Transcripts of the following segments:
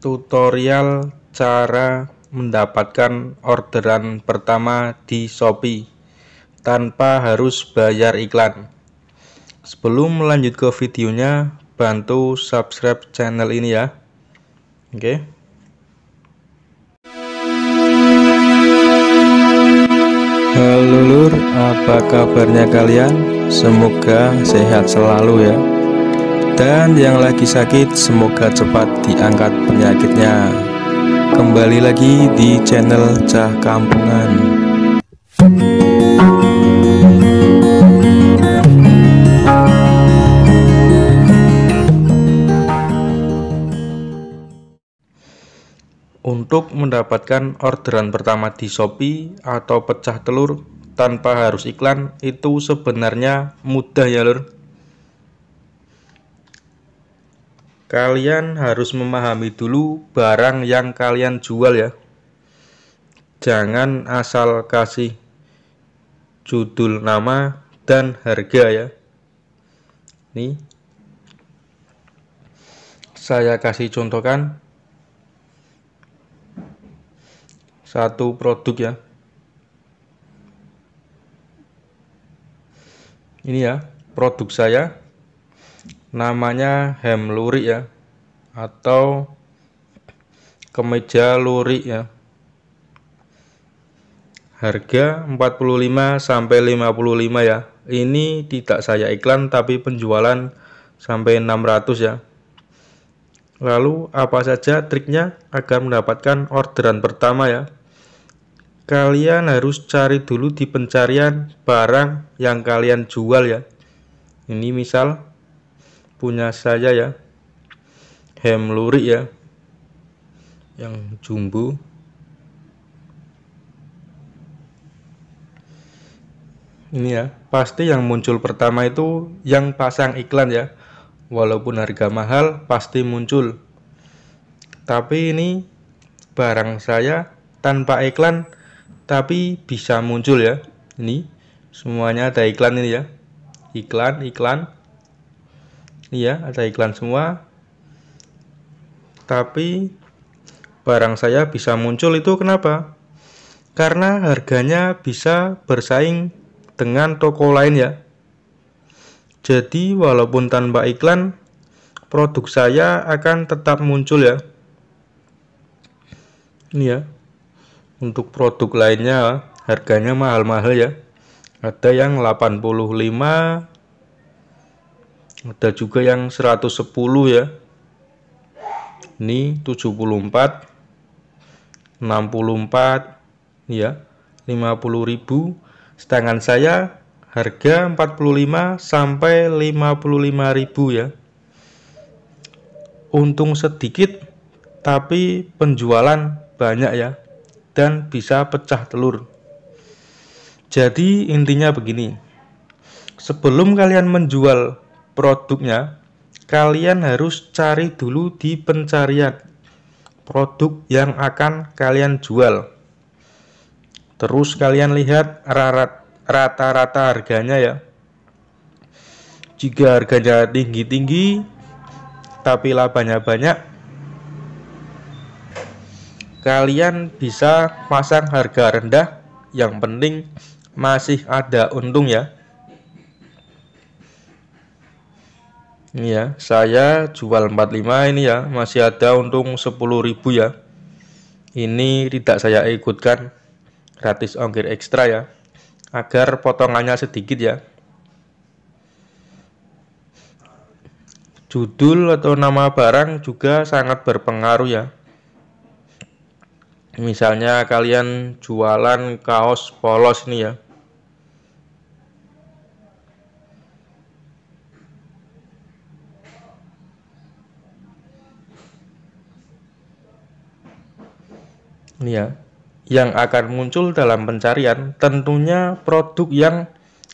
tutorial cara mendapatkan orderan pertama di Shopee tanpa harus bayar iklan. Sebelum lanjut ke videonya, bantu subscribe channel ini ya. Oke. Okay. Halo lur, apa kabarnya kalian? Semoga sehat selalu ya. Dan yang lagi sakit semoga cepat diangkat penyakitnya Kembali lagi di channel Cah Kampungan Untuk mendapatkan orderan pertama di Shopee atau pecah telur tanpa harus iklan itu sebenarnya mudah ya lur. kalian harus memahami dulu barang yang kalian jual ya. Jangan asal kasih judul nama dan harga ya. Nih. Saya kasih contohkan satu produk ya. Ini ya, produk saya namanya hem lurik ya atau kemeja lurik ya harga 45 sampai 55 ya ini tidak saya iklan tapi penjualan sampai 600 ya lalu apa saja triknya agar mendapatkan orderan pertama ya kalian harus cari dulu di pencarian barang yang kalian jual ya ini misal punya saya ya hem lurik ya yang jumbo ini ya pasti yang muncul pertama itu yang pasang iklan ya walaupun harga mahal pasti muncul tapi ini barang saya tanpa iklan tapi bisa muncul ya ini semuanya ada iklan ini ya iklan iklan sini ya ada iklan semua tapi barang saya bisa muncul itu kenapa? Karena harganya bisa bersaing dengan toko lain ya. Jadi walaupun tanpa iklan, produk saya akan tetap muncul ya. Ini ya. Untuk produk lainnya harganya mahal-mahal ya. Ada yang 85, ada juga yang 110 ya ini 74 64 ya 50.000 sedangkan saya harga 45 sampai 55.000 ya untung sedikit tapi penjualan banyak ya dan bisa pecah telur jadi intinya begini sebelum kalian menjual produknya, kalian harus cari dulu di pencarian produk yang akan kalian jual. Terus kalian lihat rata-rata harganya ya. Jika harganya tinggi-tinggi tapi labanya banyak, kalian bisa pasang harga rendah yang penting masih ada untung ya ini ya saya jual 45 ini ya masih ada untung 10.000 ya ini tidak saya ikutkan gratis ongkir ekstra ya agar potongannya sedikit ya judul atau nama barang juga sangat berpengaruh ya misalnya kalian jualan kaos polos ini ya ya yang akan muncul dalam pencarian tentunya produk yang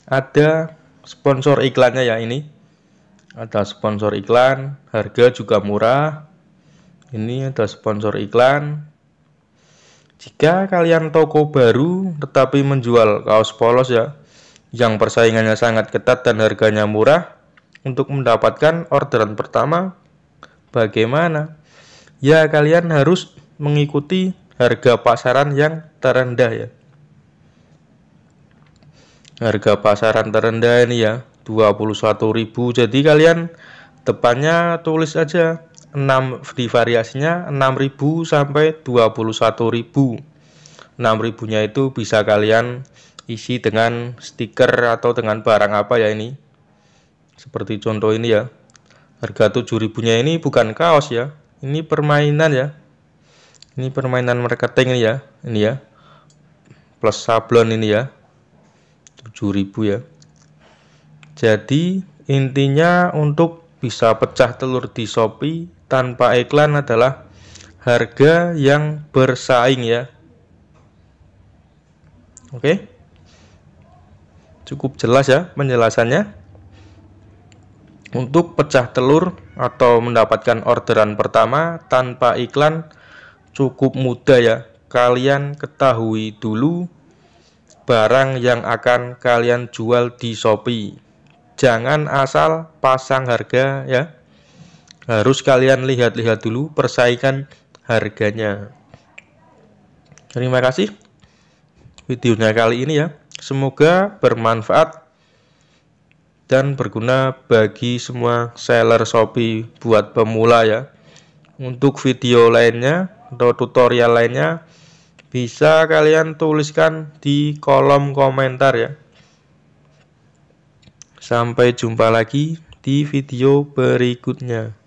ada sponsor iklannya ya ini ada sponsor iklan harga juga murah ini ada sponsor iklan jika kalian toko baru tetapi menjual kaos polos ya yang persaingannya sangat ketat dan harganya murah untuk mendapatkan orderan pertama bagaimana ya kalian harus mengikuti harga pasaran yang terendah ya. Harga pasaran terendah ini ya 21.000. Jadi kalian depannya tulis aja 6 di variasinya 6.000 sampai 21.000. 6000-nya itu bisa kalian isi dengan stiker atau dengan barang apa ya ini. Seperti contoh ini ya. Harga 7000-nya ini bukan kaos ya. Ini permainan ya ini permainan marketing ini ya ini ya plus sablon ini ya 7000 ya jadi intinya untuk bisa pecah telur di Shopee tanpa iklan adalah harga yang bersaing ya oke cukup jelas ya penjelasannya untuk pecah telur atau mendapatkan orderan pertama tanpa iklan cukup mudah ya. Kalian ketahui dulu barang yang akan kalian jual di Shopee. Jangan asal pasang harga ya. Harus kalian lihat-lihat dulu persaingan harganya. Terima kasih videonya kali ini ya. Semoga bermanfaat dan berguna bagi semua seller Shopee buat pemula ya. Untuk video lainnya atau tutorial lainnya bisa kalian tuliskan di kolom komentar ya. Sampai jumpa lagi di video berikutnya.